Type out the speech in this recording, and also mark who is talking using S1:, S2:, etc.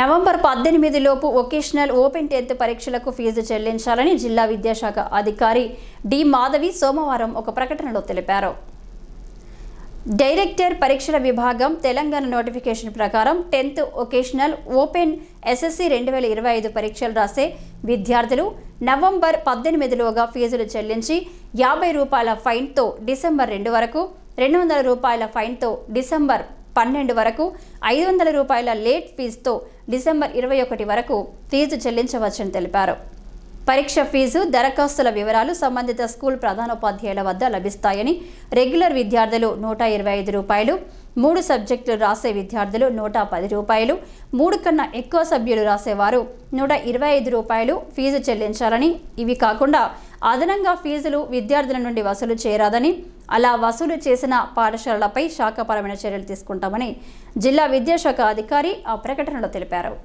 S1: November పద్దెనిమిది లోపు vocational open tenth పరీక్షలకు ఫీజు చెల్లించాలని జిల్లా విద్యాశాఖ అధికారి డి మాధవి సోమవారం ఒక ప్రకటనలో తెలిపారు డైరెక్టర్ పరీక్షల విభాగం తెలంగాణ నోటిఫికేషన్ ప్రకారం టెన్త్ ఒకేషనల్ ఓపెన్ ఎస్ఎస్సి రెండు వేల ఇరవై ఐదు పరీక్షలు రాసే విద్యార్థులు నవంబర్ పద్దెనిమిదిలోగా ఫీజులు చెల్లించి యాభై రూపాయల ఫైన్తో డిసెంబర్ రెండు వరకు రెండు వందల రూపాయల ఫైన్తో డిసెంబర్ పన్నెండు వరకు ఐదు వందల రూపాయల లేట్ ఫీజుతో డిసెంబర్ ఇరవై ఒకటి వరకు ఫీజు చెల్లించవచ్చని తెలిపారు పరీక్ష ఫీజు దరఖాస్తుల వివరాలు సంబంధిత స్కూల్ ప్రధానోపాధ్యాయుల వద్ద లభిస్తాయని రెగ్యులర్ విద్యార్థులు నూట ఇరవై ఐదు రూపాయలు మూడు సబ్జెక్టులు రాసే విద్యార్థులు నూట పది రూపాయలు మూడు కన్నా ఎక్కువ సభ్యులు రాసేవారు నూట ఇరవై ఐదు రూపాయలు ఫీజు చెల్లించాలని ఇవి కాకుండా అదనంగా ఫీజులు విద్యార్థుల నుండి వసూలు చేయరాదని అలా వసూలు చేసిన పాఠశాలలపై శాఖపరమైన చర్యలు తీసుకుంటామని జిల్లా విద్యాశాఖ అధికారి ఆ ప్రకటనలో తెలిపారు